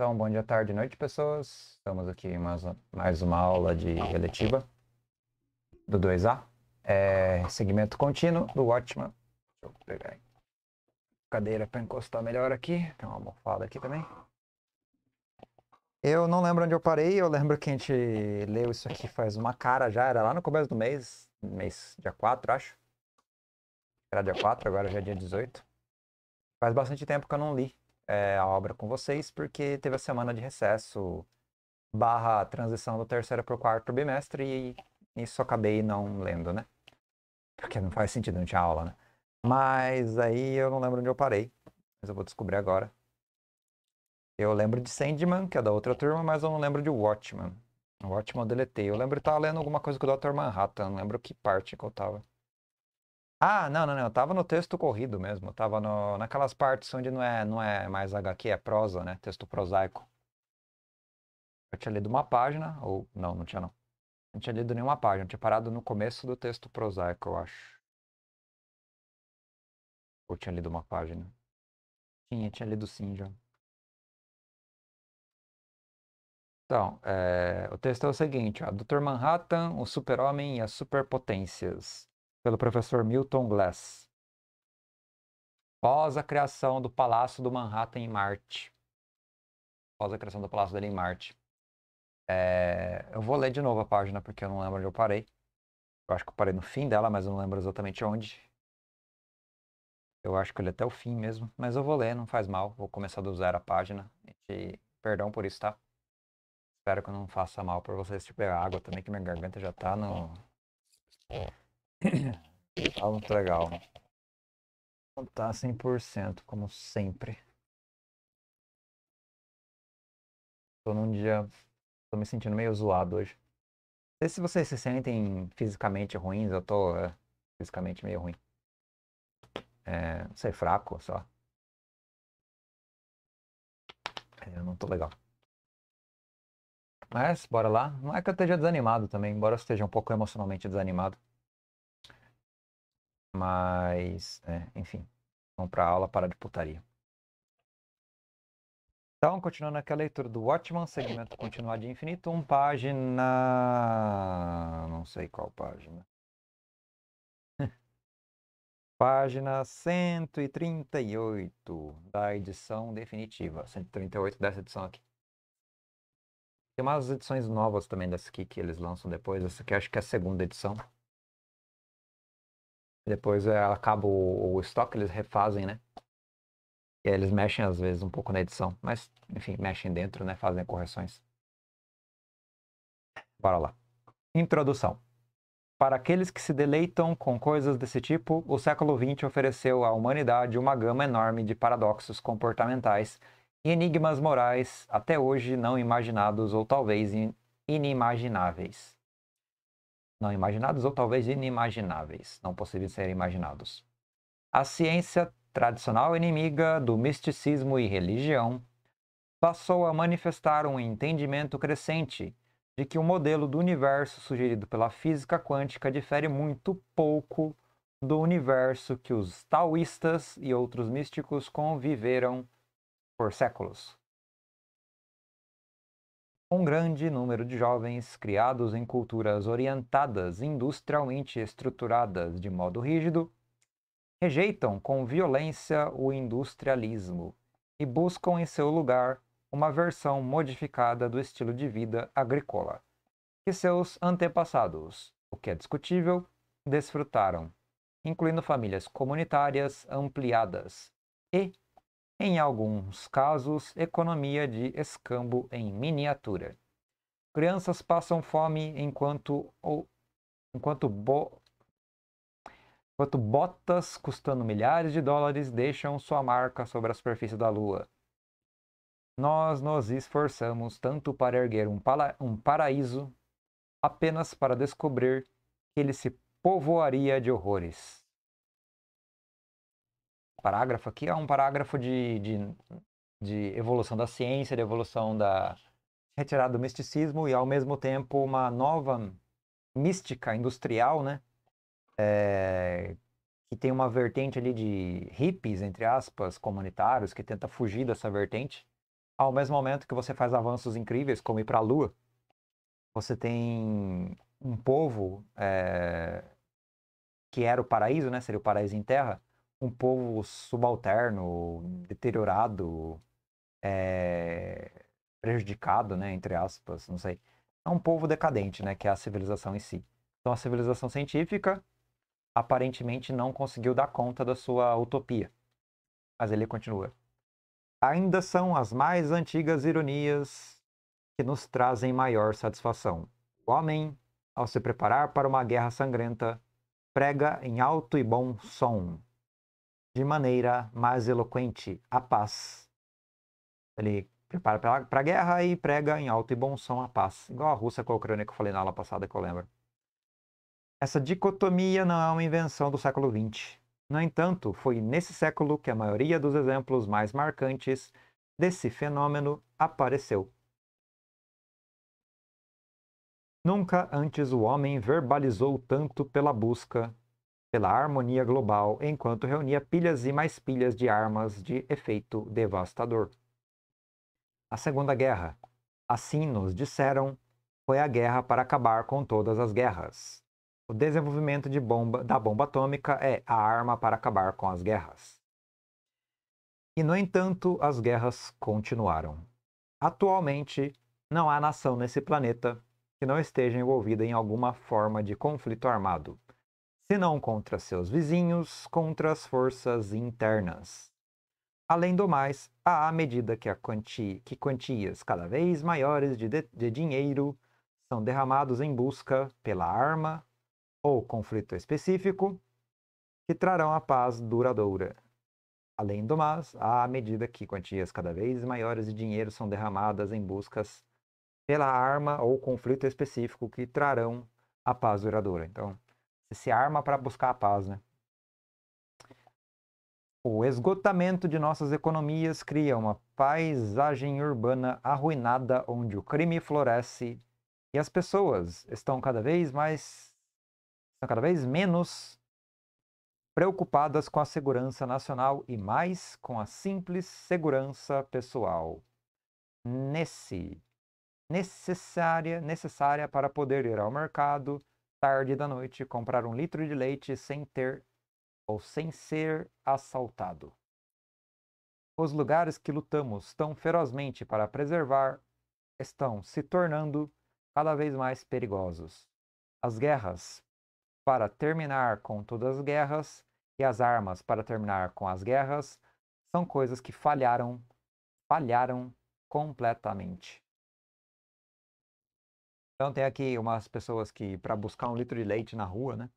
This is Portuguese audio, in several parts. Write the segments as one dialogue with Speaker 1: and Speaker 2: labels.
Speaker 1: Então, bom dia, tarde, noite, pessoas. Estamos aqui em mais, mais uma aula de relativa do 2A. É, segmento contínuo do Watchman. Deixa eu pegar aí. Cadeira para encostar melhor aqui. Tem uma almofada aqui também. Eu não lembro onde eu parei. Eu lembro que a gente leu isso aqui faz uma cara já. Era lá no começo do mês. Mês dia 4, acho. Era dia 4, agora já é dia 18. Faz bastante tempo que eu não li é, a obra com vocês, porque teve a semana de recesso barra transição do terceiro para o quarto bimestre e isso acabei não lendo, né? Porque não faz sentido, não tinha aula, né? Mas aí eu não lembro onde eu parei, mas eu vou descobrir agora. Eu lembro de Sandman, que é da outra turma, mas eu não lembro de Watchman. Watchman eu deletei. Eu lembro de estar tá lendo alguma coisa com o Dr. Manhattan, não lembro que parte que eu tava. Ah, não, não, não. Eu tava no texto corrido mesmo. Eu tava no, naquelas partes onde não é, não é mais HQ, é prosa, né? Texto prosaico. Eu tinha lido uma página, ou. Não, não tinha não. Não tinha lido nenhuma página. Eu tinha parado no começo do texto prosaico, eu acho.
Speaker 2: Ou tinha lido uma página. Tinha, tinha lido sim já. Então, é, o texto é o seguinte, ó, Dr.
Speaker 1: Manhattan, o super-homem e as superpotências pelo professor Milton Glass. Após a criação do Palácio do Manhattan em Marte. Após a criação do Palácio dele em Marte. É... Eu vou ler de novo a página porque eu não lembro onde eu parei. Eu acho que eu parei no fim dela, mas eu não lembro exatamente onde. Eu acho que eu li até o fim mesmo, mas eu vou ler, não faz mal. Vou começar do zero a página. E... Perdão por isso, tá? Espero que eu não faça mal para vocês. Tipo, tiver água também, que minha garganta já tá no. Tá muito legal.
Speaker 2: Não tá 100%, como sempre. Tô num dia. Tô me sentindo meio zoado hoje.
Speaker 1: Não sei se vocês se sentem fisicamente ruins, eu tô é, fisicamente meio ruim. É, não sei, fraco só. É, eu não tô legal. Mas, bora lá. Não é que eu esteja desanimado também, embora eu esteja um pouco emocionalmente desanimado. Mas, né, enfim, vamos para aula, para de putaria. Então, continuando aqui a leitura do Watchman, segmento continuado de infinito, um página. Não sei qual página. Página 138 da edição definitiva. 138 dessa edição aqui. Tem umas edições novas também dessa aqui que eles lançam depois. Essa aqui acho que é a segunda edição. Depois eh, acaba o, o estoque, eles refazem, né? E aí eles mexem às vezes um pouco na edição, mas enfim, mexem dentro, né? Fazem correções. Bora lá. Introdução. Para aqueles que se deleitam com coisas desse tipo, o século XX ofereceu à humanidade uma gama enorme de paradoxos comportamentais e enigmas morais até hoje não imaginados ou talvez inimagináveis não imaginados ou talvez inimagináveis, não possíveis de ser imaginados. A ciência tradicional inimiga do misticismo e religião passou a manifestar um entendimento crescente de que o modelo do universo sugerido pela física quântica difere muito pouco do universo que os taoístas e outros místicos conviveram por séculos. Um grande número de jovens criados em culturas orientadas industrialmente estruturadas de modo rígido rejeitam com violência o industrialismo e buscam em seu lugar uma versão modificada do estilo de vida agrícola que seus antepassados, o que é discutível, desfrutaram, incluindo famílias comunitárias ampliadas e em alguns casos, economia de escambo em miniatura. Crianças passam fome enquanto, ou, enquanto, bo, enquanto botas custando milhares de dólares deixam sua marca sobre a superfície da Lua. Nós nos esforçamos tanto para erguer um, um paraíso apenas para descobrir que ele se povoaria de horrores parágrafo aqui é um parágrafo de, de, de evolução da ciência, de evolução da retirada do misticismo e, ao mesmo tempo, uma nova mística industrial, né? É, que tem uma vertente ali de hippies, entre aspas, comunitários, que tenta fugir dessa vertente. Ao mesmo momento que você faz avanços incríveis, como ir para a Lua, você tem um povo é, que era o paraíso, né? Seria o paraíso em terra, um povo subalterno, deteriorado, é, prejudicado, né, entre aspas, não sei. É um povo decadente, né, que é a civilização em si. Então a civilização científica aparentemente não conseguiu dar conta da sua utopia. Mas ele continua. Ainda são as mais antigas ironias que nos trazem maior satisfação. O homem, ao se preparar para uma guerra sangrenta, prega em alto e bom som de maneira mais eloquente a paz. Ele prepara para a guerra e prega em alto e bom som a paz, igual a Rússia com a Ucrânia que eu falei na aula passada que eu lembro. Essa dicotomia não é uma invenção do século XX. No entanto, foi nesse século que a maioria dos exemplos mais marcantes desse fenômeno apareceu. Nunca antes o homem verbalizou tanto pela busca pela harmonia global enquanto reunia pilhas e mais pilhas de armas de efeito devastador. A Segunda Guerra, assim nos disseram, foi a guerra para acabar com todas as guerras. O desenvolvimento de bomba, da bomba atômica é a arma para acabar com as guerras. E, no entanto, as guerras continuaram. Atualmente, não há nação nesse planeta que não esteja envolvida em alguma forma de conflito armado senão contra seus vizinhos, contra as forças internas. Além do mais, à medida que, que quantias cada vez maiores de, de, de dinheiro são derramados em busca pela arma ou conflito específico, que trarão a paz duradoura. Além do mais, à medida que quantias cada vez maiores de dinheiro são derramadas em buscas pela arma ou conflito específico que trarão a paz duradoura. Então, você se arma para buscar a paz, né? O esgotamento de nossas economias cria uma paisagem urbana arruinada onde o crime floresce e as pessoas estão cada vez mais estão cada vez menos preocupadas com a segurança nacional e mais com a simples segurança pessoal. Nesse necessária necessária para poder ir ao mercado, tarde da noite comprar um litro de leite sem ter ou sem ser assaltado. Os lugares que lutamos tão ferozmente para preservar estão se tornando cada vez mais perigosos. As guerras, para terminar com todas as guerras, e as armas, para terminar com as guerras, são coisas que falharam, falharam completamente. Então tem aqui umas pessoas que, para buscar um litro de leite na rua, né?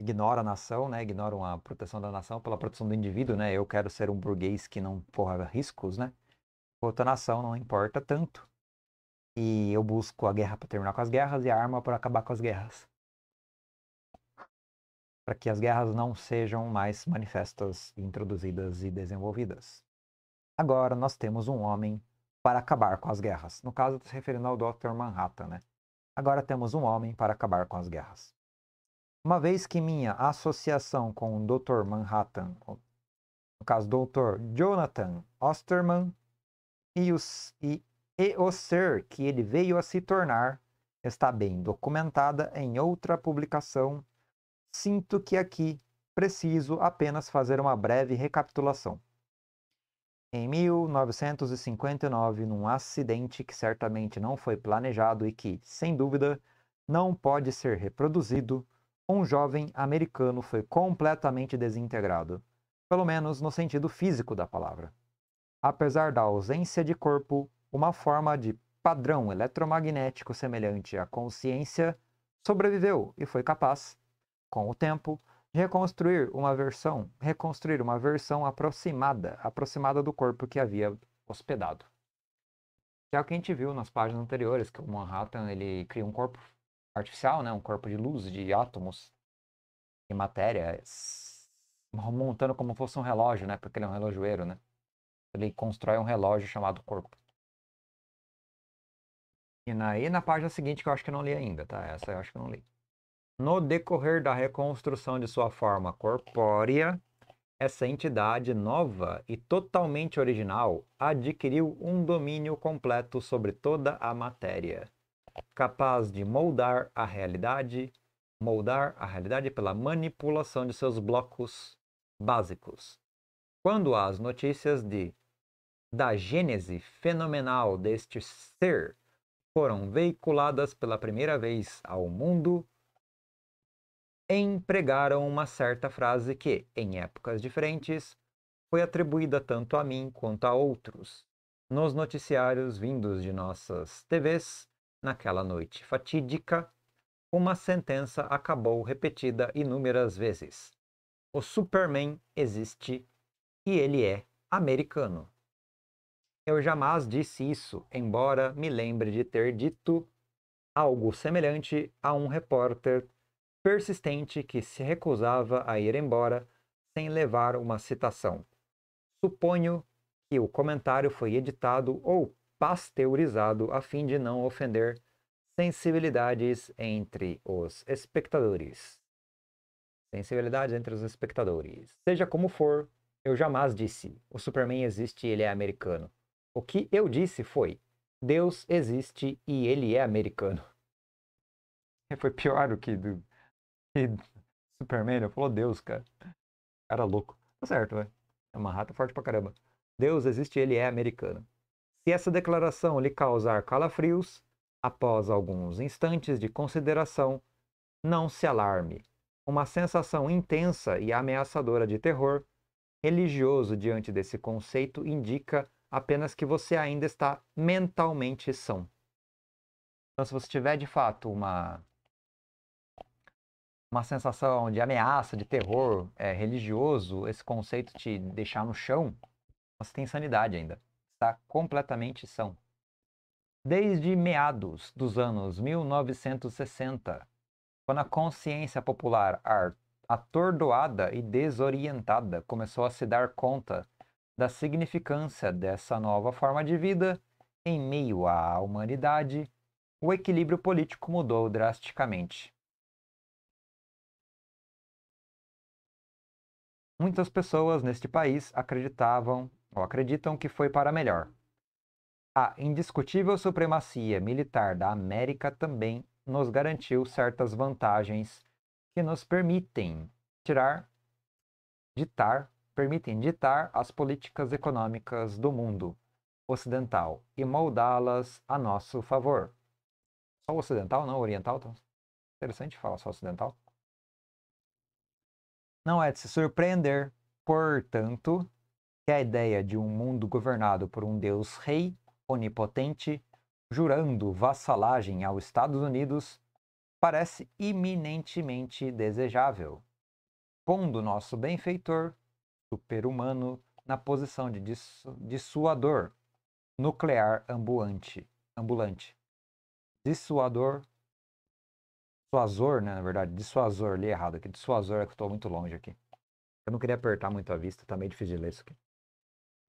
Speaker 1: Ignora a nação, né? Ignoram a proteção da nação pela proteção do indivíduo, né? Eu quero ser um burguês que não corra riscos, né? Outra nação não importa tanto. E eu busco a guerra para terminar com as guerras e a arma para acabar com as guerras. Para que as guerras não sejam mais manifestas, introduzidas e desenvolvidas. Agora nós temos um homem para acabar com as guerras. No caso, se referindo ao Dr. Manhattan, né? Agora temos um homem para acabar com as guerras. Uma vez que minha associação com o Dr. Manhattan, no caso, Dr. Jonathan Osterman, e, os, e, e o ser que ele veio a se tornar está bem documentada em outra publicação, sinto que aqui preciso apenas fazer uma breve recapitulação. Em 1959, num acidente que certamente não foi planejado e que, sem dúvida, não pode ser reproduzido, um jovem americano foi completamente desintegrado, pelo menos no sentido físico da palavra. Apesar da ausência de corpo, uma forma de padrão eletromagnético semelhante à consciência sobreviveu e foi capaz, com o tempo, Reconstruir uma versão, reconstruir uma versão aproximada, aproximada do corpo que havia hospedado. Que é o que a gente viu nas páginas anteriores, que o Manhattan ele cria um corpo artificial, né? um corpo de luz, de átomos e matéria, montando como fosse um relógio, né? porque ele é um relojoeiro. Né? Ele constrói um relógio chamado corpo. E na, e na página seguinte, que eu acho que não li ainda, tá? Essa eu acho que não li. No decorrer da reconstrução de sua forma corpórea, essa entidade nova e totalmente original adquiriu um domínio completo sobre toda a matéria, capaz de moldar a realidade, moldar a realidade pela manipulação de seus blocos básicos. Quando as notícias de da gênese fenomenal deste ser foram veiculadas pela primeira vez ao mundo, empregaram uma certa frase que, em épocas diferentes, foi atribuída tanto a mim quanto a outros, nos noticiários vindos de nossas TVs, naquela noite fatídica, uma sentença acabou repetida inúmeras vezes. O Superman existe e ele é americano. Eu jamais disse isso, embora me lembre de ter dito algo semelhante a um repórter persistente que se recusava a ir embora sem levar uma citação. Suponho que o comentário foi editado ou pasteurizado a fim de não ofender sensibilidades entre os espectadores. Sensibilidades entre os espectadores. Seja como for, eu jamais disse: o Superman existe e ele é americano. O que eu disse foi: Deus existe e ele é americano. Foi pior do que do, e Superman. Eu falo, oh, Deus, cara. Cara louco. Tá certo, né? É uma rata forte pra caramba. Deus existe, ele é americano. Se essa declaração lhe causar calafrios, após alguns instantes de consideração, não se alarme. Uma sensação intensa e ameaçadora de terror religioso diante desse conceito indica apenas que você ainda está mentalmente são. Então, se você tiver de fato uma uma sensação de ameaça, de terror é, religioso, esse conceito te deixar no chão, você tem sanidade ainda. Está completamente são. Desde meados dos anos 1960, quando a consciência popular atordoada e desorientada começou a se dar conta da significância dessa nova forma de vida, em meio à humanidade, o equilíbrio político mudou drasticamente. Muitas pessoas neste país acreditavam ou acreditam que foi para melhor. A indiscutível supremacia militar da América também nos garantiu certas vantagens que nos permitem tirar, ditar, permitem ditar as políticas econômicas do mundo ocidental e moldá-las a nosso favor. Só ocidental, não oriental? Então, interessante falar só ocidental não é de se surpreender, portanto, que a ideia de um mundo governado por um Deus rei onipotente, jurando vassalagem aos Estados Unidos, parece iminentemente desejável, pondo nosso benfeitor, super-humano, na posição de dissuador nuclear ambulante, ambulante dissuador dissuasor, né? Na verdade, dissuasor, li errado aqui. Dissuasor é que eu estou muito longe aqui. Eu não queria apertar muito a vista, também tá meio difícil de ler isso aqui.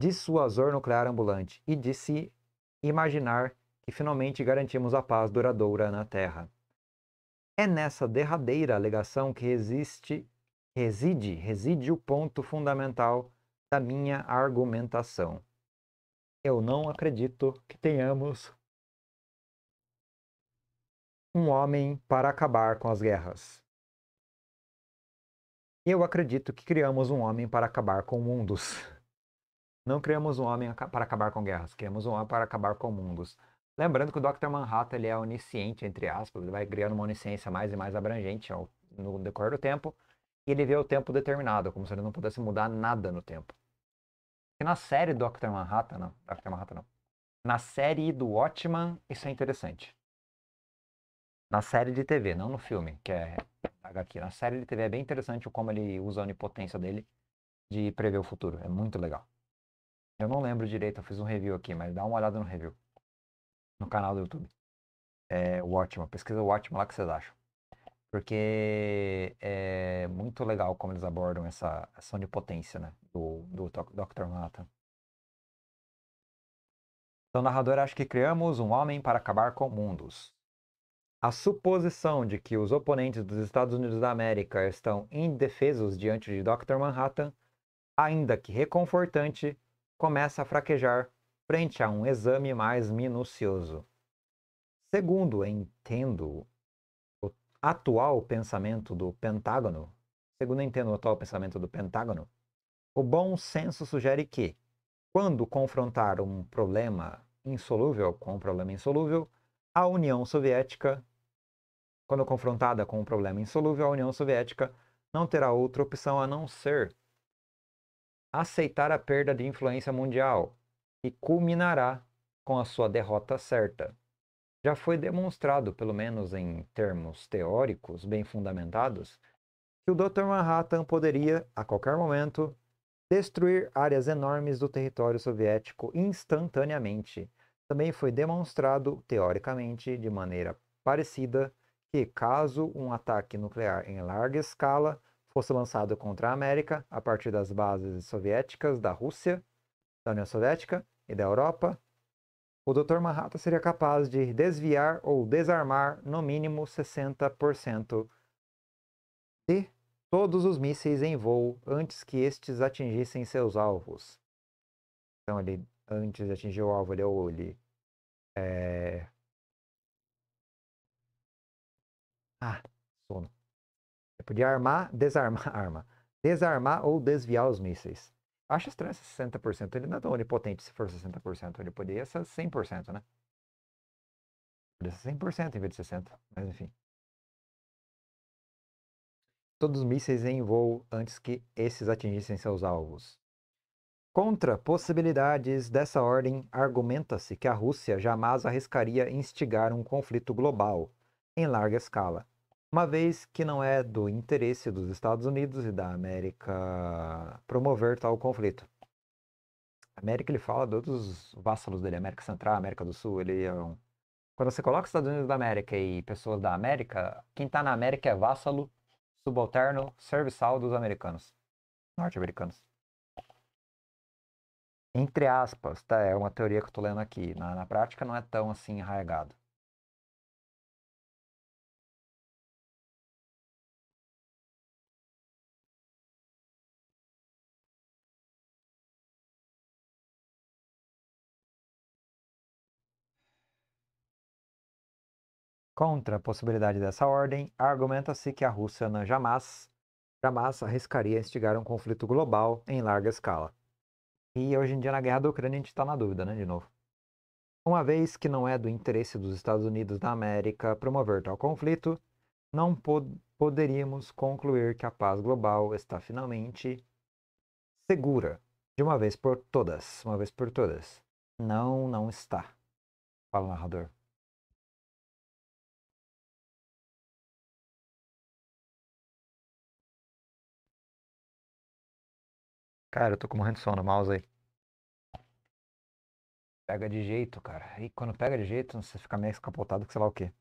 Speaker 1: Dissuasor nuclear ambulante. E de se imaginar que finalmente garantimos a paz duradoura na Terra. É nessa derradeira alegação que reside, reside o ponto fundamental da minha argumentação. Eu não acredito que tenhamos um homem para acabar com as guerras. Eu acredito que criamos um homem para acabar com mundos. Não criamos um homem para acabar com guerras, criamos um homem para acabar com mundos. Lembrando que o Dr. Manhattan ele é onisciente, entre aspas, ele vai criando uma onisciência mais e mais abrangente ao, no decorrer do tempo, e ele vê o tempo determinado, como se ele não pudesse mudar nada no tempo. E na série do Dr. Manhattan, não, Dr. Manhattan não. Na série do Watchman, isso é interessante na série de TV, não no filme, que é HQ. Na série de TV é bem interessante como ele usa a onipotência dele de prever o futuro. É muito legal. Eu não lembro direito, eu fiz um review aqui, mas dá uma olhada no review. No canal do YouTube. É o ótimo. Pesquisa o ótimo lá que vocês acham. Porque é muito legal como eles abordam essa, essa onipotência né, do, do Dr. Manhattan. Então, narrador acho que criamos um homem para acabar com mundos. A suposição de que os oponentes dos Estados Unidos da América estão indefesos diante de Dr. Manhattan, ainda que reconfortante, começa a fraquejar frente a um exame mais minucioso. Segundo entendo o atual pensamento do Pentágono, segundo entendo o atual pensamento do Pentágono, o bom senso sugere que, quando confrontar um problema insolúvel com um problema insolúvel, a União Soviética, quando confrontada com um problema insolúvel, a União Soviética não terá outra opção a não ser aceitar a perda de influência mundial, que culminará com a sua derrota certa. Já foi demonstrado, pelo menos em termos teóricos bem fundamentados, que o Dr. Manhattan poderia, a qualquer momento, destruir áreas enormes do território soviético instantaneamente, também foi demonstrado, teoricamente, de maneira parecida, que caso um ataque nuclear em larga escala fosse lançado contra a América a partir das bases soviéticas da Rússia, da União Soviética e da Europa, o Dr. Manhattan seria capaz de desviar ou desarmar no mínimo 60% de todos os mísseis em voo antes que estes atingissem seus alvos. Então ele antes de atingir o alvo, ele é É... Ah, sono. Você podia armar, desarmar arma. Desarmar ou desviar os mísseis. Acho estranho esse 60%. Ele não é tão onipotente se for 60%. Ele
Speaker 2: poderia ser 100%, né?
Speaker 1: Poderia ser 100% em vez de 60%. Mas enfim. Todos os mísseis em voo antes que esses atingissem seus alvos. Contra possibilidades dessa ordem, argumenta-se que a Rússia jamais arriscaria instigar um conflito global, em larga escala, uma vez que não é do interesse dos Estados Unidos e da América promover tal conflito. A América ele fala de outros vassalos dele, América Central, América do Sul, ele é um... Quando você coloca Estados Unidos da América e pessoas da América, quem está na América é vassalo, subalterno, serviçal dos americanos, norte-americanos entre aspas, tá? É uma teoria que eu estou
Speaker 2: lendo aqui. Na, na prática não é tão assim arraigado. Contra a possibilidade
Speaker 1: dessa ordem, argumenta-se que a Rússia não jamais, jamais arriscaria instigar um conflito global em larga escala. E hoje em dia, na guerra da Ucrânia, a gente está na dúvida, né, de novo. Uma vez que não é do interesse dos Estados Unidos da América promover tal conflito, não pod poderíamos concluir que a paz global está finalmente segura, de uma vez por todas, uma vez por todas. Não,
Speaker 2: não está, fala o narrador. Cara, eu tô com morrendo de sono, mouse aí. Pega
Speaker 1: de jeito, cara. E quando pega de jeito, você fica meio escapotado que sei lá o quê.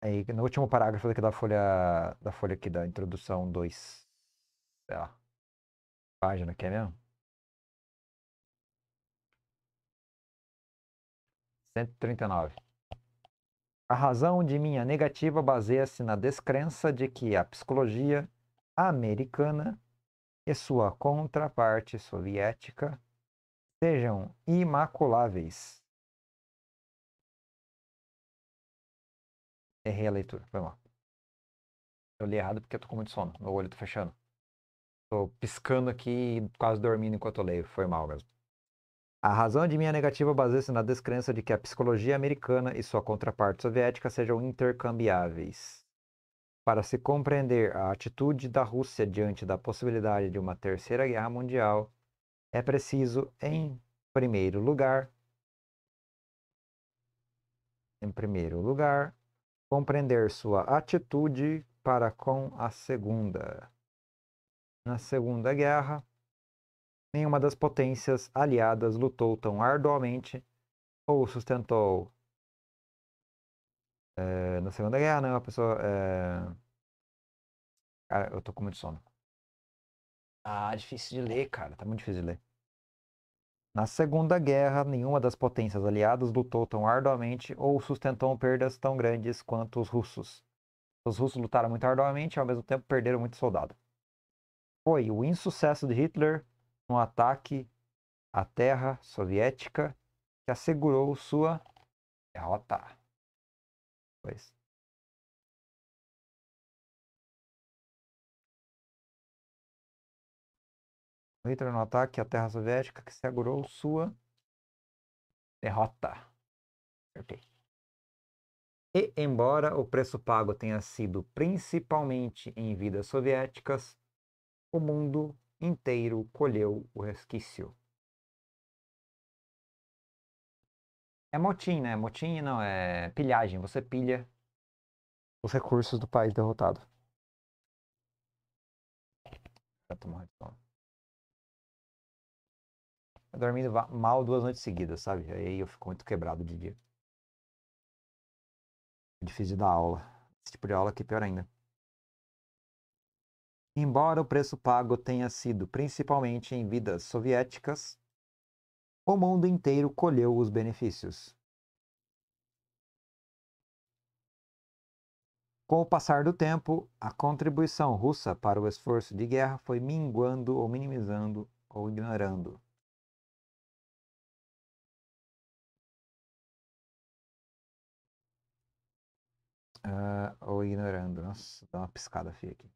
Speaker 1: Aí, no último parágrafo daqui da folha,
Speaker 2: da folha aqui da introdução 2, sei lá, página, quer é mesmo?
Speaker 1: 139. A razão de minha negativa baseia-se na descrença de que a psicologia americana e sua contraparte
Speaker 2: soviética sejam imaculáveis. Errei a leitura, foi mal. Eu li errado porque eu tô com muito sono, meu olho tá fechando. Tô piscando aqui e quase dormindo
Speaker 1: enquanto eu leio, foi mal mesmo. A razão de minha negativa baseia-se na descrença de que a psicologia americana e sua contraparte soviética sejam intercambiáveis. Para se compreender a atitude da Rússia diante da possibilidade de uma terceira guerra mundial, é preciso, em primeiro lugar, em primeiro lugar, compreender sua atitude para com a segunda. Na Segunda Guerra, Nenhuma das potências aliadas lutou tão arduamente ou sustentou é, na Segunda Guerra, né? Uma pessoa. É... Cara, eu tô com muito sono.
Speaker 2: Ah, difícil de ler, cara. Tá muito
Speaker 1: difícil de ler. Na Segunda Guerra, nenhuma das potências aliadas lutou tão arduamente ou sustentou perdas tão grandes quanto os russos. Os russos lutaram muito arduamente e ao mesmo tempo perderam muito soldado. Foi o insucesso de Hitler no
Speaker 2: ataque à terra soviética que assegurou sua derrota. Pois. Hitler no ataque à terra soviética que segurou sua derrota. Acertei.
Speaker 1: E, embora o preço pago tenha sido principalmente em vidas soviéticas, o mundo inteiro colheu o resquício. É motim, né? Motim não, é pilhagem. Você pilha os recursos do país derrotado. Pra tomar de sono. Eu tá dormindo mal duas noites seguidas, sabe? Aí eu fico muito quebrado de dia. É difícil de dar aula. Esse tipo de aula aqui é pior ainda. Embora o preço pago tenha sido principalmente em vidas soviéticas, o mundo inteiro colheu os benefícios. Com o passar do tempo, a contribuição russa para o esforço de guerra foi minguando ou minimizando ou
Speaker 2: ignorando. Uh, ou ignorando. Nossa, dá uma piscada feia aqui.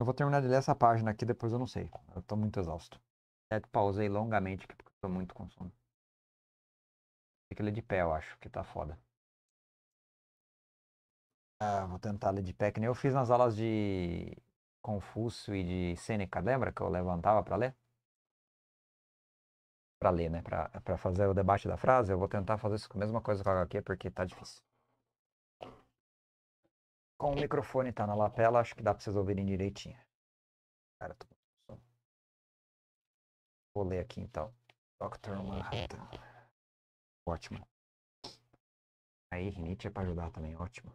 Speaker 2: Eu vou terminar de ler essa página aqui, depois eu não sei. Eu tô muito exausto. Até pausei longamente aqui porque eu tô
Speaker 1: muito com sono. Tem que ler de pé, eu acho, que tá foda. Ah, vou tentar ler de pé, que nem eu fiz nas aulas de Confúcio e de Sêneca, lembra que eu levantava para ler? Para ler, né? Para fazer o debate da frase, eu vou tentar fazer isso com a mesma coisa que a HQ, porque tá difícil. Com o microfone tá na lapela, acho que dá pra vocês ouvirem direitinho.
Speaker 2: Cara, tô... Vou ler aqui então. Dr. Manhattan. Ótimo. Aí, rinite é pra
Speaker 1: ajudar também, ótimo.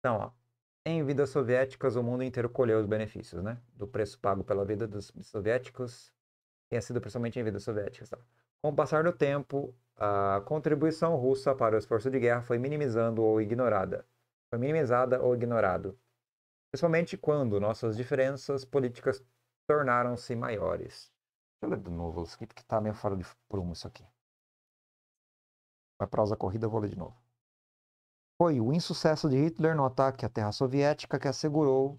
Speaker 1: Então, ó. Em vidas soviéticas, o mundo inteiro colheu os benefícios, né? Do preço pago pela vida dos soviéticos, tenha sido principalmente em vidas soviéticas. Tá? Com o passar do tempo, a contribuição russa para o esforço de guerra foi minimizando ou ignorada foi minimizada ou ignorado, principalmente quando nossas diferenças políticas tornaram-se maiores. Deixa eu ler de novo, isso que está meio fora de prumo isso aqui. Vai prosa corrida, eu vou ler de novo. Foi o insucesso de Hitler no ataque à terra soviética que assegurou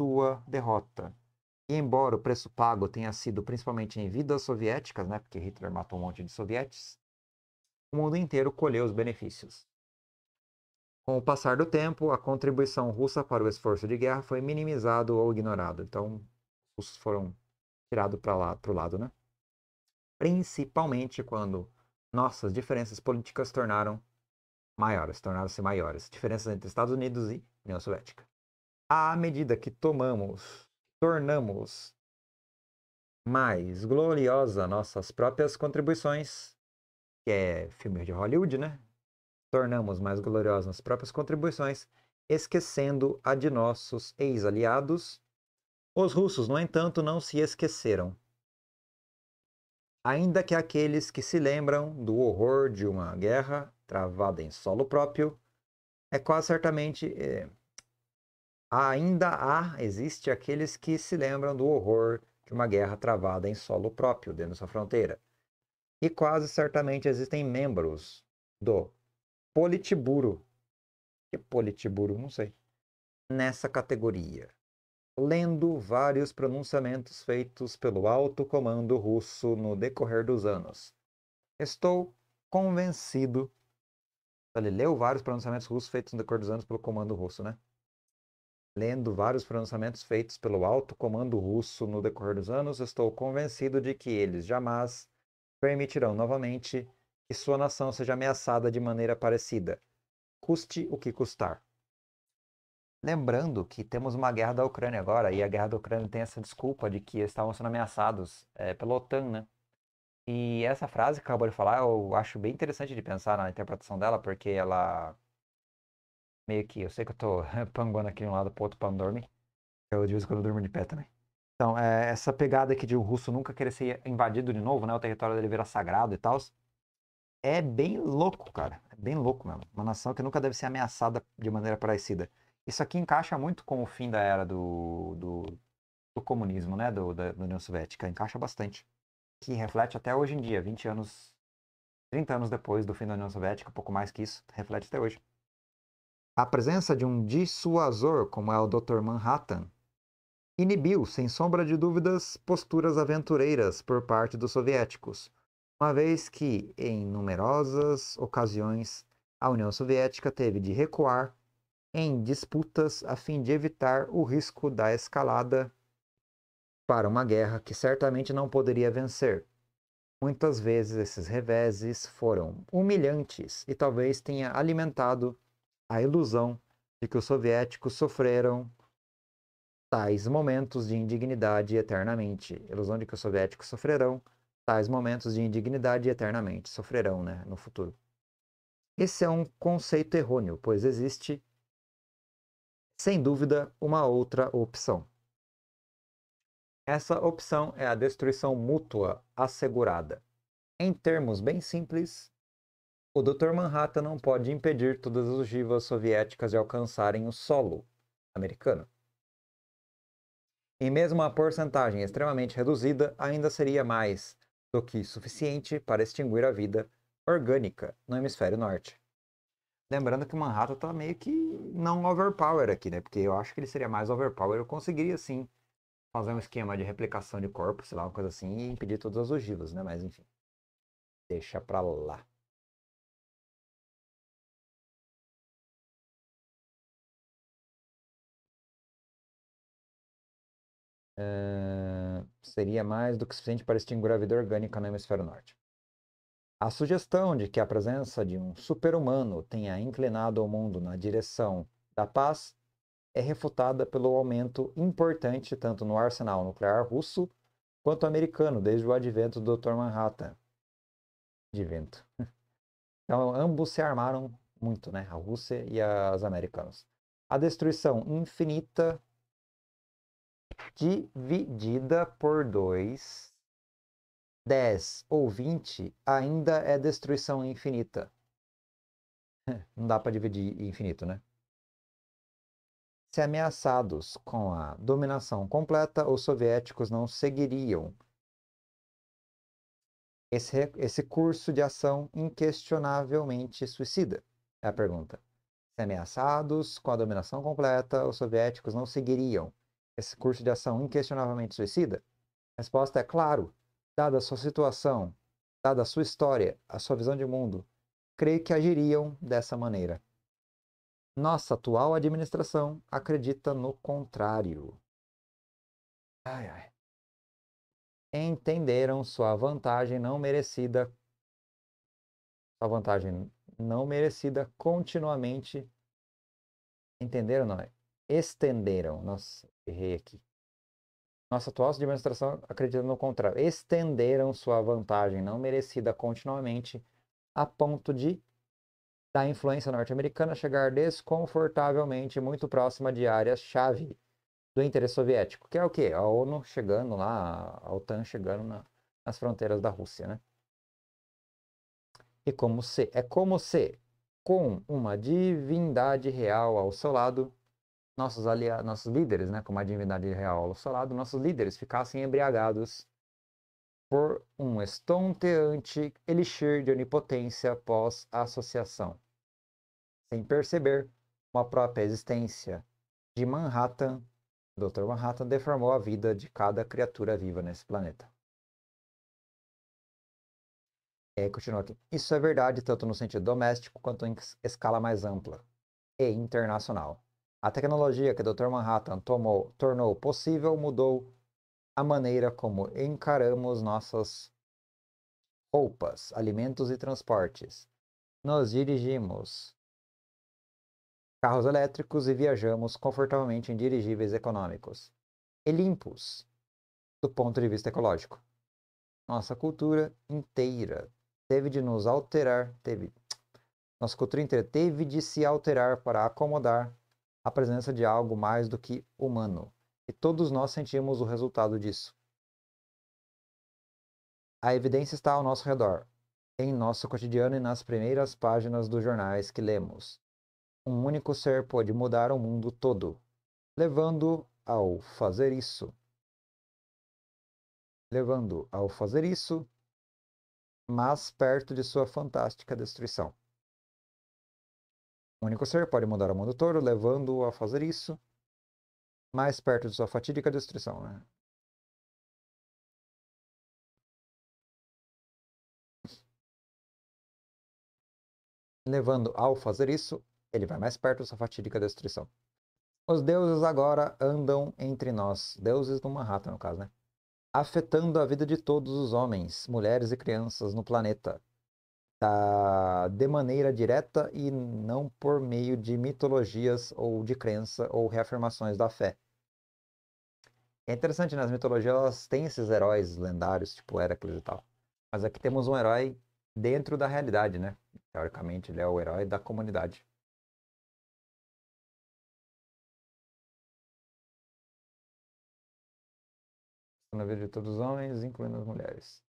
Speaker 1: sua derrota. E embora o preço pago tenha sido principalmente em vidas soviéticas, né, porque Hitler matou um monte de sovietes, o mundo inteiro colheu os benefícios. Com o passar do tempo, a contribuição russa para o esforço de guerra foi minimizado ou ignorado. Então, os russos foram tirados para lá, o lado, né? Principalmente quando nossas diferenças políticas tornaram maiores, tornaram-se maiores. Diferenças entre Estados Unidos e União Soviética. À medida que tomamos, tornamos mais gloriosa nossas próprias contribuições, que é filme de Hollywood, né? tornamos mais gloriosas nas próprias contribuições, esquecendo a de nossos ex-aliados. Os russos, no entanto, não se esqueceram. Ainda que aqueles que se lembram do horror de uma guerra travada em solo próprio, é quase certamente. É, ainda há, existe aqueles que se lembram do horror de uma guerra travada em solo próprio, dentro da sua fronteira. E quase certamente existem membros do Politburo. Que Politburo? Não sei. Nessa categoria. Lendo vários pronunciamentos feitos pelo alto comando russo no decorrer dos anos. Estou convencido. Ele leu vários pronunciamentos russos feitos no decorrer dos anos pelo comando russo, né? Lendo vários pronunciamentos feitos pelo alto comando russo no decorrer dos anos, estou convencido de que eles jamais permitirão novamente que sua nação seja ameaçada de maneira parecida, custe o que custar. Lembrando que temos uma guerra da Ucrânia agora, e a guerra da Ucrânia tem essa desculpa de que eles estavam sendo ameaçados é, pela OTAN, né? E essa frase que acabou de falar, eu acho bem interessante de pensar na interpretação dela, porque ela. Meio que. Eu sei que eu tô panguando aqui de um lado pro outro pra não dormir. Eu de vez em quando durmo de pé também. Então, é, essa pegada aqui de o um russo nunca querer ser invadido de novo, né? O território dele virar sagrado e tal é bem louco, cara. É bem louco mesmo. Uma nação que nunca deve ser ameaçada de maneira parecida. Isso aqui encaixa muito com o fim da era do, do, do comunismo, né? Do, da, da União Soviética. Encaixa bastante. Que reflete até hoje em dia, 20 anos, 30 anos depois do fim da União Soviética, um pouco mais que isso, reflete até hoje. A presença de um dissuasor, como é o Dr. Manhattan, inibiu, sem sombra de dúvidas, posturas aventureiras por parte dos soviéticos uma vez que, em numerosas ocasiões, a União Soviética teve de recuar em disputas a fim de evitar o risco da escalada para uma guerra que certamente não poderia vencer. Muitas vezes esses reveses foram humilhantes e talvez tenha alimentado a ilusão de que os soviéticos sofreram tais momentos de indignidade eternamente, ilusão de que os soviéticos sofrerão tais momentos de indignidade eternamente sofrerão né, no futuro. Esse é um conceito errôneo, pois existe, sem dúvida, uma outra opção. Essa opção é a destruição mútua assegurada. Em termos bem simples, o Dr. Manhattan não pode impedir todas as ogivas soviéticas de alcançarem o solo americano. E mesmo a porcentagem extremamente reduzida, ainda seria mais do que suficiente para extinguir a vida orgânica no hemisfério norte. Lembrando que o Manhattan está meio que não overpower aqui, né? Porque eu acho que ele seria mais overpower. Eu conseguiria, sim, fazer um esquema de replicação de corpo, sei lá, uma coisa assim, e impedir todas as ogivas, né?
Speaker 2: Mas enfim. Deixa pra lá. Uh seria mais do que suficiente para extinguir a vida orgânica no
Speaker 1: hemisfério norte. A sugestão de que a presença de um super-humano tenha inclinado o mundo na direção da paz é refutada pelo aumento importante tanto no arsenal nuclear russo quanto americano desde o advento do Dr. Manhattan. Advento. Então, ambos se armaram muito, né? A Rússia e as americanas. A destruição infinita dividida por 2, 10 ou 20 ainda é destruição infinita. Não dá para dividir infinito, né? Se ameaçados com a dominação completa, os soviéticos não seguiriam esse, esse curso de ação inquestionavelmente suicida? É a pergunta. Se ameaçados com a dominação completa, os soviéticos não seguiriam esse curso de ação inquestionavelmente suicida? A resposta é claro. Dada a sua situação, dada a sua história, a sua visão de mundo, creio que agiriam dessa maneira. Nossa atual administração acredita no contrário. Ai, ai. Entenderam sua vantagem não merecida. Sua vantagem não merecida continuamente. Entenderam, não é? estenderam. Nossa, errei aqui. Nossa atual administração acredita no contrário. Estenderam sua vantagem não merecida continuamente a ponto de da influência norte-americana chegar desconfortavelmente muito próxima de áreas-chave do interesse soviético, que é o quê? A ONU chegando lá, a OTAN chegando na, nas fronteiras da Rússia, né? E como se, é como se, com uma divindade real ao seu lado, nossos, aliados, nossos líderes, né, como a divindade real ao solado, nossos líderes ficassem embriagados por um estonteante elixir de onipotência pós associação, sem perceber uma própria existência de Manhattan. Dr. Manhattan deformou a vida de cada criatura viva nesse planeta. É, continua aqui. Isso é verdade tanto no sentido doméstico quanto em escala mais ampla e internacional. A tecnologia que Dr. Manhattan tomou, tornou possível mudou a maneira como encaramos nossas roupas, alimentos e transportes. Nós dirigimos carros elétricos e viajamos confortavelmente em dirigíveis econômicos e limpos do ponto de vista ecológico. Nossa cultura inteira teve de nos alterar, teve nossa cultura inteira teve de se alterar para acomodar a presença de algo mais do que humano. E todos nós sentimos o resultado disso. A evidência está ao nosso redor, em nosso cotidiano e nas primeiras páginas dos jornais que lemos. Um único ser pode mudar o mundo todo, levando ao fazer isso. Levando ao fazer isso, mas perto de sua fantástica destruição. O único ser pode mudar o mundo todo, levando-o a fazer isso mais perto de sua
Speaker 2: fatídica destruição, né? Levando ao fazer isso,
Speaker 1: ele vai mais perto de sua fatídica destruição. Os deuses agora andam entre nós, deuses do Manhattan, no caso, né? Afetando a vida de todos os homens, mulheres e crianças no planeta tá, de maneira direta e não por meio de mitologias ou de crença ou reafirmações da fé. É interessante, nas né? mitologias elas têm esses heróis lendários, tipo Heracles e tal.
Speaker 2: Mas aqui temos um herói dentro da realidade, né? Teoricamente ele é o herói da comunidade. Na vida de todos os homens, incluindo as mulheres.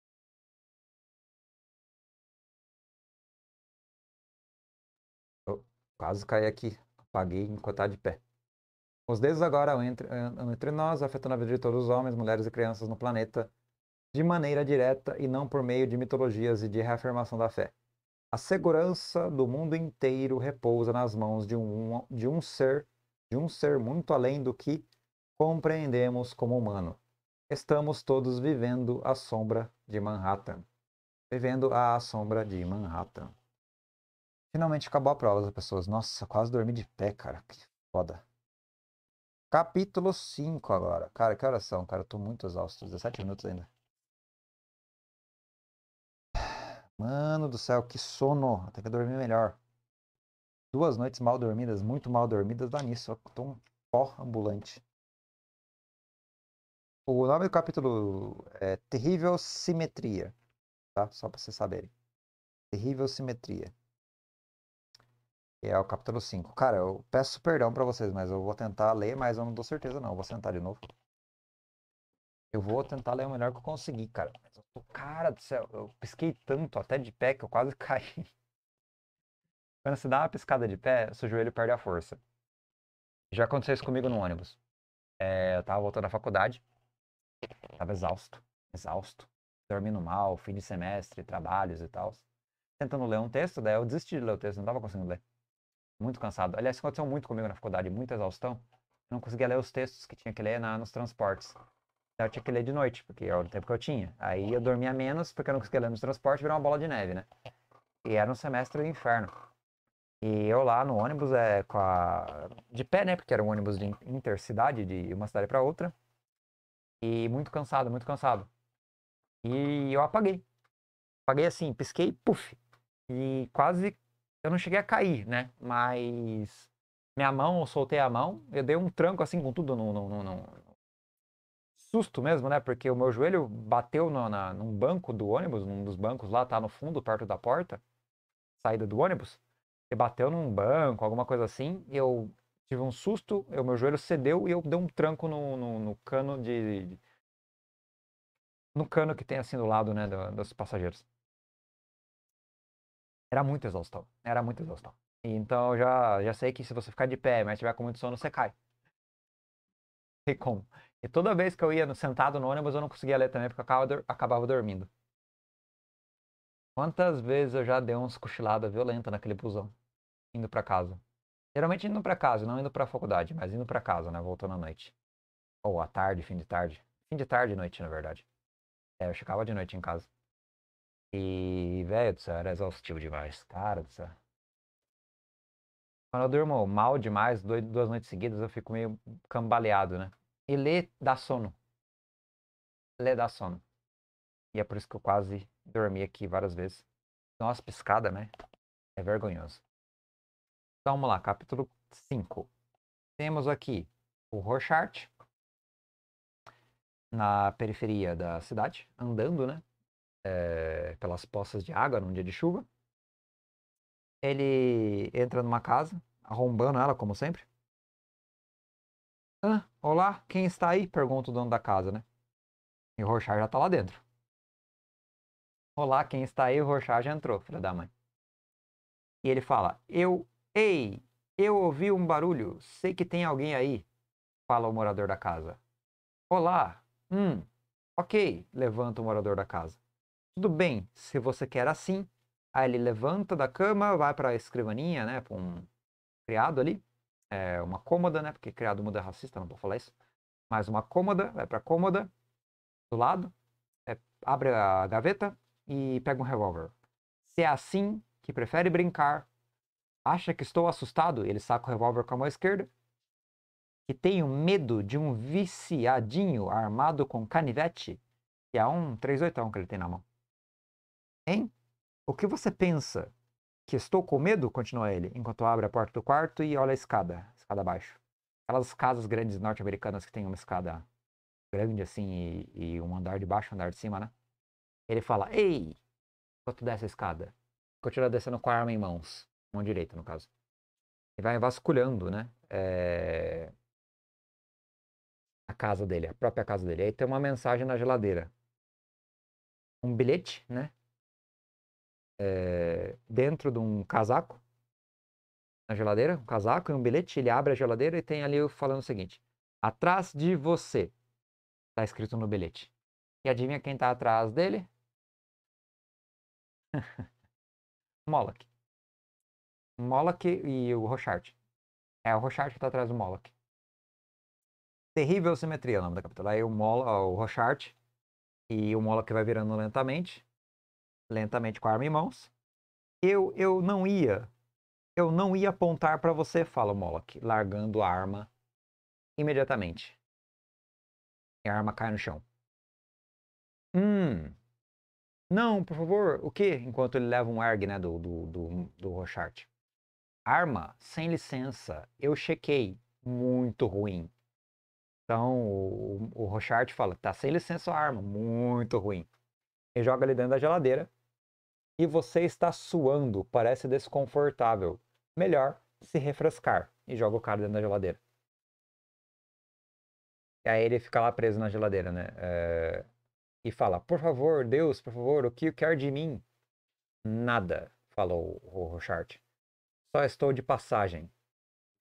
Speaker 2: Quase caí aqui. Apaguei enquanto tá de pé. Os deuses agora entre, eh, entre
Speaker 1: nós, afetando a vida de todos os homens, mulheres e crianças no planeta, de maneira direta e não por meio de mitologias e de reafirmação da fé. A segurança do mundo inteiro repousa nas mãos de um, de um ser, de um ser muito além do que compreendemos como humano. Estamos todos vivendo a sombra de Manhattan. Vivendo a sombra de Manhattan. Finalmente acabou a prova das pessoas. Nossa, quase dormi de pé, cara. Que foda. Capítulo 5 agora. Cara, que horas são, cara? Eu tô muito exausto. 17 minutos ainda. Mano do céu, que sono. Até que eu dormi melhor. Duas noites mal dormidas, muito mal dormidas, dá nisso. Eu tô um pó ambulante. O nome do capítulo é Terrível Simetria. Tá? Só pra vocês saberem. Terrível Simetria é o capítulo 5. Cara, eu peço perdão para vocês, mas eu vou tentar ler, mas eu não dou certeza não. Eu vou sentar de novo. Eu vou tentar ler o melhor que eu conseguir, cara. Mas eu tô, cara do céu, eu pisquei tanto até de pé que eu quase caí. Quando você dá uma piscada de pé, seu joelho perde a força. Já aconteceu isso comigo no ônibus. É, eu tava voltando da faculdade, tava exausto, exausto, dormindo mal, fim de semestre, trabalhos e tal. Tentando ler um texto, daí eu desisti de ler o texto, não tava conseguindo ler muito cansado. Aliás, aconteceu muito comigo na faculdade, muita exaustão. Não conseguia ler os textos que tinha que ler na, nos transportes. Então, eu tinha que ler de noite, porque era o tempo que eu tinha. Aí eu dormia menos, porque eu não conseguia ler nos transportes, virou uma bola de neve, né? E era um semestre do inferno. E eu lá no ônibus, é, com a... de pé, né? Porque era um ônibus de intercidade, de uma cidade para outra. E muito cansado, muito cansado. E eu apaguei. Apaguei assim, pisquei, puf. E quase eu não cheguei a cair, né? Mas minha mão, eu soltei a mão, eu dei um tranco assim com tudo no, no, no, no... susto mesmo, né? Porque o meu joelho bateu no, na, num banco do ônibus, num dos bancos lá, tá no fundo, perto da porta, saída do ônibus. E bateu num banco, alguma coisa assim, e eu tive um susto, o meu joelho cedeu e eu dei um tranco no, no, no cano de, de. no cano que tem assim do lado, né, do, dos passageiros. Era muito exaustão. Era muito exaustão. Então já, já sei que se você ficar de pé, mas tiver com muito sono, você cai. E como? E toda vez que eu ia sentado no ônibus, eu não conseguia ler também, porque eu acabava, acabava dormindo. Quantas vezes eu já dei uns cochilada violenta naquele busão, indo para casa. Geralmente indo para casa, não indo para faculdade, mas indo para casa, né, voltando à noite. Ou à tarde, fim de tarde. Fim de tarde e noite, na verdade. É, eu chegava de noite em casa. E, velho do céu, era exaustivo demais. Cara do céu. Quando eu durmo mal demais, duas noites seguidas, eu fico meio cambaleado, né? E ler dá sono. Ler dá sono. E é por isso que eu quase dormi aqui várias vezes. Nossa, piscada, né? É vergonhoso. Então vamos lá, capítulo 5. Temos aqui o Rorschach na periferia da cidade, andando, né? é, pelas poças de água num dia de chuva. Ele entra numa casa, arrombando ela, como sempre. Ah, olá, quem está aí? Pergunta o dono da casa, né? E o Rochard já está lá dentro. Olá, quem está aí? O Rochard já entrou, filha da mãe. E ele fala: Eu. Ei, eu ouvi um barulho, sei que tem alguém aí. Fala o morador da casa. Olá, hum, ok, levanta o morador da casa. Tudo bem, se você quer assim. Aí ele levanta da cama, vai para a escrivaninha, né, para um criado ali, é, uma cômoda, né, porque criado muda é racista, não vou falar isso. Mais uma cômoda, vai para a cômoda do lado, é, abre a gaveta e pega um revólver. Se é assim que prefere brincar, acha que estou assustado, ele saca o revólver com a mão esquerda, que tenho medo de um viciadinho armado com canivete, que é um 381 que ele tem na mão. Hein? O que você pensa? Que estou com medo? Continua ele, enquanto abre a porta do quarto e olha a escada, escada abaixo. Aquelas casas grandes norte-americanas que tem uma escada grande assim e, e, um andar de baixo, um andar de cima, né? Ele fala, ei, enquanto desce a escada. Continua descendo com a arma em mãos, mão direita no caso. E vai vasculhando, né? É... A casa dele, a própria casa dele. Aí tem uma mensagem na geladeira. Um bilhete, né? é, dentro de um casaco, na geladeira, um casaco e um bilhete. Ele abre a geladeira e tem ali falando o seguinte: Atrás de você.
Speaker 2: Está escrito no bilhete. E adivinha quem está atrás dele? Moloch. Moloch e
Speaker 1: o Rochard. É o Rochard que está atrás do Moloch. Terrível Simetria é o nome da capital. Aí o, Mol, o Rochard e o Moloch vai virando lentamente lentamente com a arma em mãos. Eu, eu não ia. Eu não ia apontar para você, fala Moloch, largando a arma imediatamente. E a arma cai no chão.
Speaker 2: Hum. Não, por
Speaker 1: favor, o que? Enquanto ele leva um arg, né, do, do, do, do Rochart. Arma, sem licença, eu chequei. Muito ruim. Então o, o Rochard fala: tá sem licença a arma, muito ruim. Ele joga ali dentro da geladeira e você está suando, parece desconfortável. Melhor se refrescar e joga o cara dentro da geladeira. E aí ele fica lá preso na geladeira, né? É... E fala: Por favor, Deus, por favor, o que quer de mim? Nada, falou o Rochart. Só estou de passagem.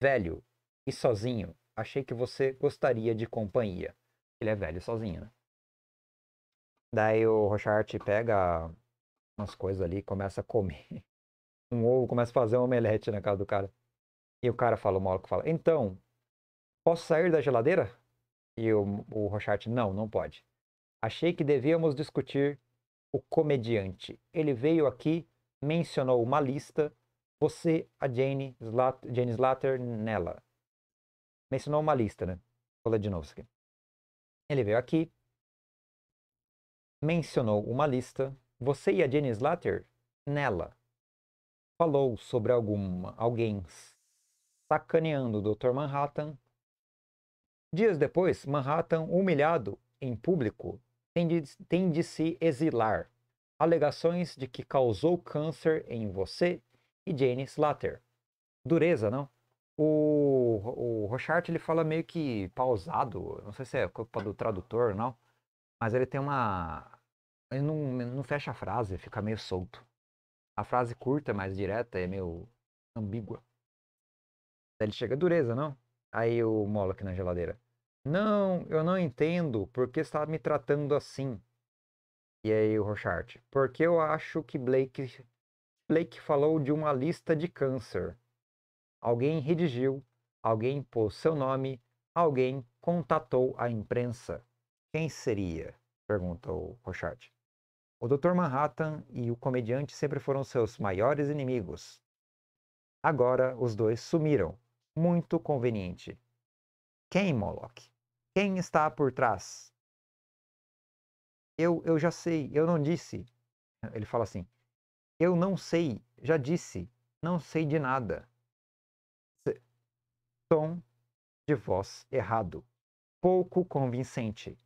Speaker 1: Velho e sozinho. Achei que você gostaria de companhia. Ele é velho sozinho, né? Daí o Rochart pega umas coisas ali, começa a comer um ovo, começa a fazer um omelete na casa do cara. E o cara fala, o maluco fala, então, posso sair da geladeira? E o, o Rochart, não, não pode. Achei que devíamos discutir o comediante. Ele veio aqui, mencionou uma lista, você, a Jane, Slater, Jane Slater nela. Mencionou uma lista, né? Vou ler de novo isso aqui. Ele veio aqui, mencionou uma lista, você e a Jenny Slater, nela, falou sobre alguma, alguém sacaneando o Dr. Manhattan. Dias depois, Manhattan, humilhado em público, tem de, tem de se exilar. Alegações de que causou câncer em você e Jenny Slater. Dureza, não? O, o Rochart ele fala meio que pausado, não sei se é culpa do tradutor, não, mas ele tem uma ele não, não fecha a frase, fica meio solto. A frase curta, mais direta, é meio ambígua. Ele chega, dureza, não? Aí o Moloch na geladeira. Não, eu não entendo por que está me tratando assim. E aí o Rochart. Porque eu acho que Blake, Blake falou de uma lista de câncer. Alguém redigiu, alguém pôs seu nome, alguém contatou a imprensa. Quem seria? Pergunta o Rochard. O Dr. Manhattan e o comediante sempre foram seus maiores inimigos. Agora os dois sumiram. Muito conveniente. Quem, Moloch? Quem está por trás? Eu, eu já sei, eu não disse. Ele fala assim: Eu não sei, já disse, não sei de nada. Tom de voz errado, pouco convincente.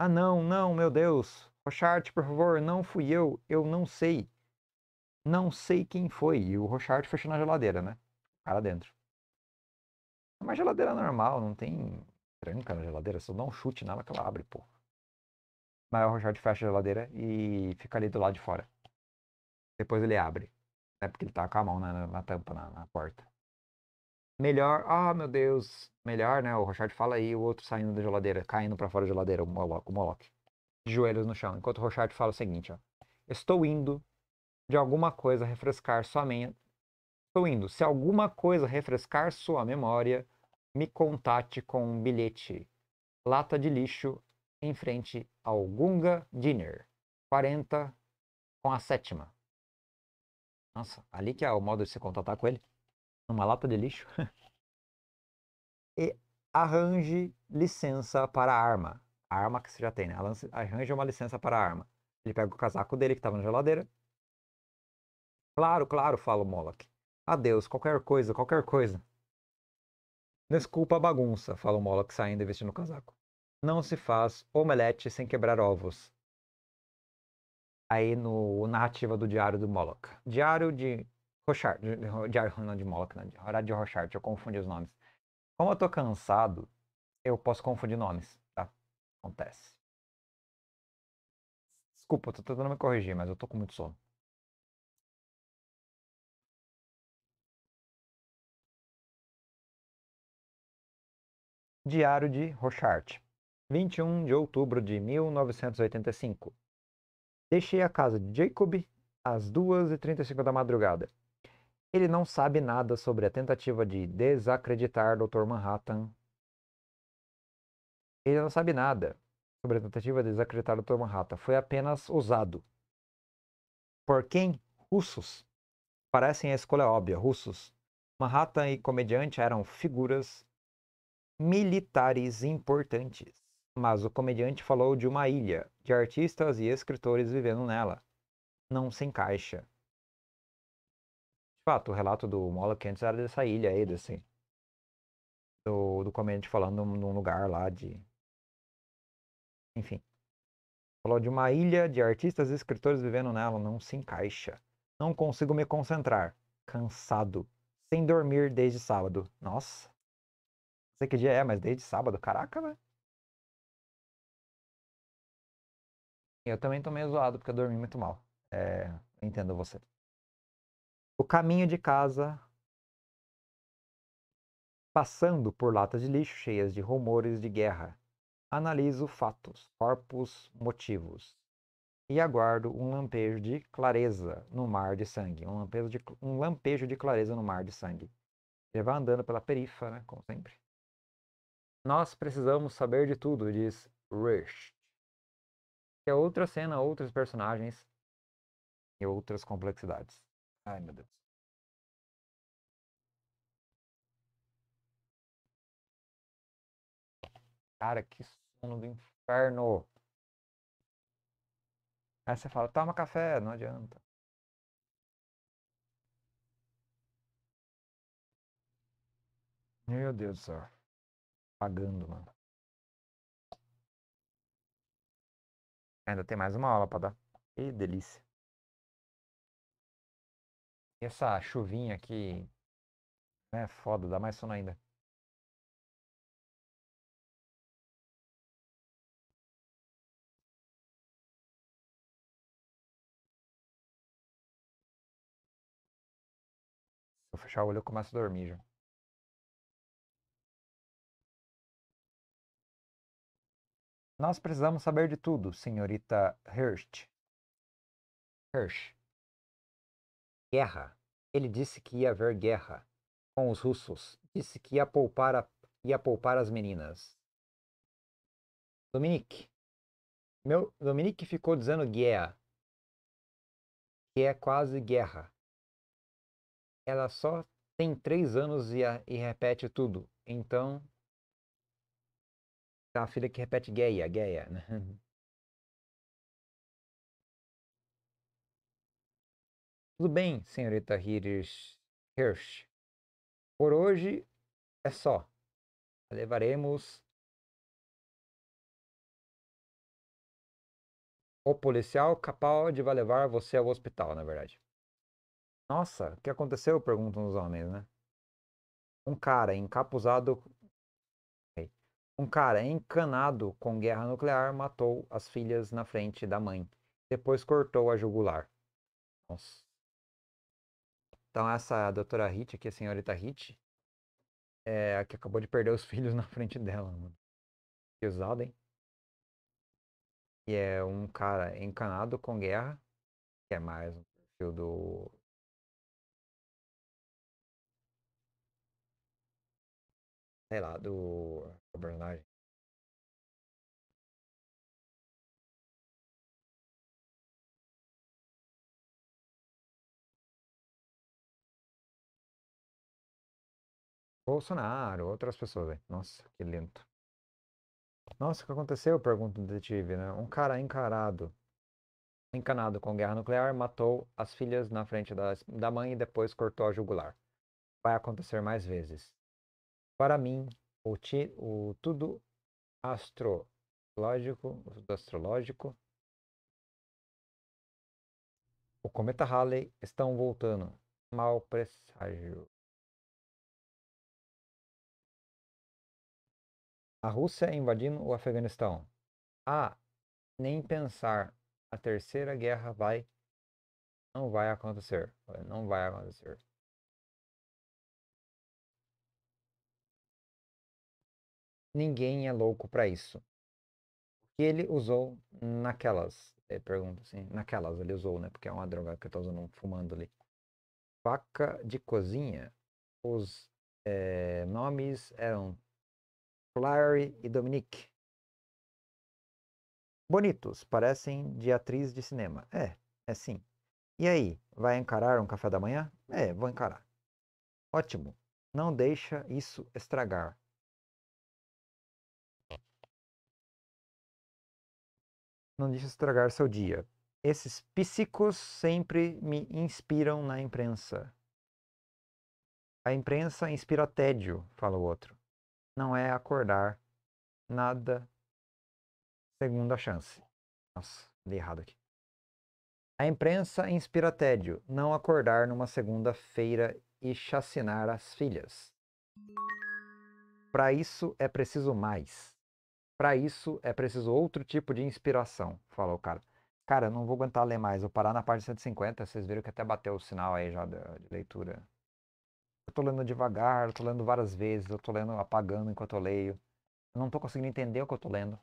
Speaker 1: Ah, não, não, meu Deus, o Rochard, por favor, não fui eu, eu não sei. Não sei quem foi. E o Rochard fechou na geladeira, né? O cara dentro. É uma geladeira normal, não tem tranca na geladeira, só dá um chute nela que ela abre, pô. Mas o Rochard fecha a geladeira e fica ali do lado de fora. Depois ele abre. Né? Porque ele tá com a mão na, na tampa, na, na porta. Melhor, ah oh, meu Deus, melhor, né? O Rochard fala aí, o outro saindo da geladeira, caindo para fora da geladeira, o Moloch. O Moloch de joelhos no chão, enquanto Rochard fala o seguinte, ó. Estou indo de alguma coisa refrescar sua mente. Estou indo. Se alguma coisa refrescar sua memória, me contate com um bilhete. Lata de lixo em frente ao Gunga Dinner. 40 com a sétima. Nossa, ali que é o modo de se contatar com ele. Numa lata de lixo. e arranje licença para a arma arma que você já tem, né? Arranja é uma licença para a arma. Ele pega o casaco dele que estava na geladeira. Claro, claro, fala o Moloch. Adeus, qualquer coisa, qualquer coisa. Desculpa a bagunça, fala o Moloch saindo e vestindo o casaco. Não se faz omelete sem quebrar ovos. Aí no narrativa do Diário do Moloch. Diário de Rochard. Diário não de Moloch, não. Diário de Rochard, eu confundi os nomes. Como eu tô cansado, eu posso confundir nomes.
Speaker 2: Acontece. Desculpa, eu tô tentando me corrigir, mas eu tô com muito sono. Diário de Rochart,
Speaker 1: 21 de outubro de 1985. Deixei a casa de Jacob às 2h35 da madrugada. Ele não sabe nada sobre a tentativa de desacreditar Dr. Manhattan ele não sabe nada sobre a tentativa de desacreditar o Dr. Manhattan. Foi apenas usado. Por quem? Russos. Parecem a escolha óbvia, russos. Manhattan e comediante eram figuras militares importantes. Mas o comediante falou de uma ilha, de artistas e escritores vivendo nela. Não se encaixa. De fato, o relato do Moloch antes era dessa ilha aí, desse, do, do comediante falando num lugar lá de enfim. Falou de uma ilha de artistas e escritores vivendo nela, não se encaixa. Não consigo me concentrar. Cansado. Sem dormir desde sábado. Nossa. Não sei que dia é, mas desde sábado. Caraca, velho.
Speaker 2: Eu também tô meio zoado porque eu dormi muito mal. É, entendo você. O caminho de casa
Speaker 1: passando por latas de lixo cheias de rumores de guerra analiso fatos, corpos, motivos e aguardo um lampejo de clareza no mar de sangue. Um lampejo de, um lampejo de clareza no mar de sangue. Ele vai andando pela perifa, né, como sempre. Nós precisamos saber de tudo,
Speaker 2: diz Rush.
Speaker 1: é outra cena, outros personagens
Speaker 2: e outras complexidades. Ai, meu Deus. Cara, que
Speaker 1: mundo do inferno. Aí você fala, toma café, não
Speaker 2: adianta. Meu Deus do céu. Pagando, mano. Ainda tem mais uma aula pra dar. Que delícia. E essa chuvinha aqui. É né, foda, dá mais sono ainda. fechar o olho, eu começo a dormir já. Nós precisamos saber de tudo, senhorita Hirsch.
Speaker 1: Hirsch. Guerra. Ele disse que ia haver guerra com os russos. Disse que ia poupar, a, ia poupar as meninas. Dominique. Meu, Dominique ficou dizendo guerra. Que é quase guerra ela só tem três anos e, a, e repete tudo. Então. É a filha que repete Geia Geia né? Tudo bem, senhorita Hirsch. Hirsch.
Speaker 2: Por hoje é só. Levaremos o policial Capaldi vai levar
Speaker 1: você ao hospital, na verdade. Nossa, o que aconteceu? Perguntam os homens, né? Um cara encapuzado. Um cara encanado com guerra nuclear matou as filhas na frente da mãe. Depois cortou a jugular. Nossa. Então, essa doutora Hit, aqui, a senhorita Hit, é a que acabou de perder os filhos na frente dela, mano. Que usada,
Speaker 2: hein? E é um cara encanado com guerra, que é mais um perfil do sei lá, do Robert Bolsonaro, outras pessoas, velho. Nossa, que lento. Nossa,
Speaker 1: o que aconteceu? Pergunta o detetive, né? Um cara encarado, encanado com guerra nuclear, matou as filhas na frente da, da mãe e depois cortou a jugular. Vai acontecer mais vezes para mim, o, ti, o tudo astrológico, tudo astrológico, o cometa Halley estão voltando. Mal presságio. A Rússia invadindo o Afeganistão. Ah, nem pensar. A terceira guerra vai.
Speaker 2: Não vai acontecer. Não vai acontecer. Ninguém é louco para isso. O
Speaker 1: que ele usou naquelas? É, pergunta assim. Naquelas ele usou, né? Porque é uma droga que eu tô usando, fumando ali. Faca de cozinha. Os é, nomes eram Clary e Dominique. Bonitos, parecem de atriz de cinema. É, é sim. E aí, vai encarar um café da manhã? É, vou encarar. Ótimo.
Speaker 2: Não deixa isso estragar. não deixa estragar seu dia. Esses psicos
Speaker 1: sempre me inspiram na imprensa. A imprensa inspira tédio, fala o outro. Não é acordar nada. Segunda chance. Nossa, dei errado aqui. A imprensa inspira tédio, não acordar numa segunda-feira e chacinar as filhas. Para isso é preciso mais para isso é preciso outro tipo de inspiração, falou o cara. Cara, não vou aguentar ler mais, vou parar na página 150, vocês viram que até bateu o sinal aí já de, de leitura. Eu tô lendo devagar, eu tô lendo várias vezes, eu tô lendo apagando enquanto eu leio. Eu não tô conseguindo entender o que eu tô lendo.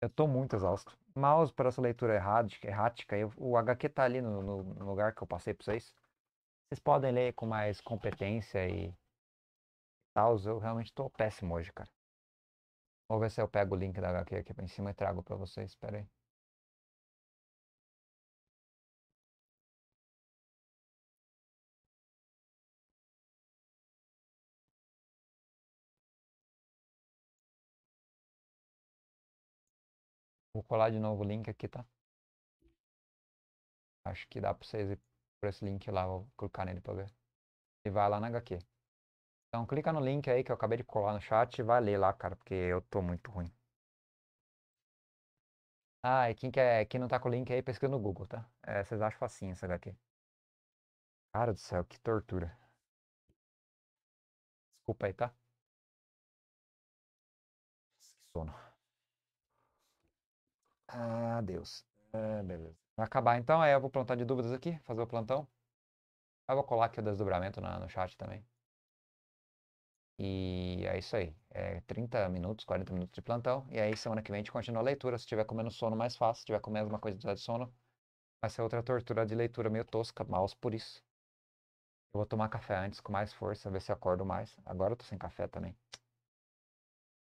Speaker 1: Eu tô muito exausto. Mouse para essa leitura errática, é errática eu, o HQ tá ali no, no, no lugar que eu passei para vocês. Vocês podem ler com mais competência e tal. Eu realmente tô péssimo hoje, cara. Vou ver se eu pego o link da
Speaker 2: HQ aqui em cima e trago para vocês. Espera aí. Vou colar de novo o link aqui, tá?
Speaker 1: Acho que dá para vocês ir por esse link lá. Vou clicar nele para ver. E vai lá na HQ. Então clica no link aí que eu acabei de colar no chat e vai ler lá, cara, porque eu tô muito ruim. Ah, e quem, quer, quem não tá com o link aí, pesquisa no Google, tá? É, vocês
Speaker 2: acham facinho essa daqui. Cara do céu, que tortura. Desculpa aí, tá? Que sono. Ah, Deus. É, beleza.
Speaker 1: Vai acabar então, aí eu vou plantar de dúvidas aqui, fazer o plantão. Eu vou colar aqui o desdobramento no, no chat também. E é isso aí. É 30 minutos, 40 minutos de plantão. E aí semana que vem a gente continua a leitura. Se estiver comendo sono, mais fácil. Se estiver comendo alguma coisa de sono, vai ser outra tortura de leitura meio tosca. Maus por isso. Eu vou tomar café antes com mais força, ver se acordo mais. Agora eu tô sem café também.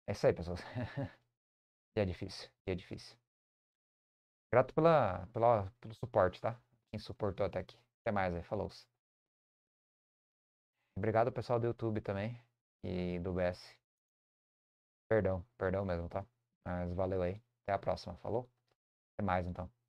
Speaker 1: É isso aí, pessoas. é difícil, e é difícil. Grato pela, pela, pelo suporte, tá? Quem suportou até aqui. Até mais aí, falou. -se. Obrigado pessoal do YouTube também e do BS. Perdão, perdão mesmo, tá? Mas valeu aí. Até a próxima, falou? Até mais então.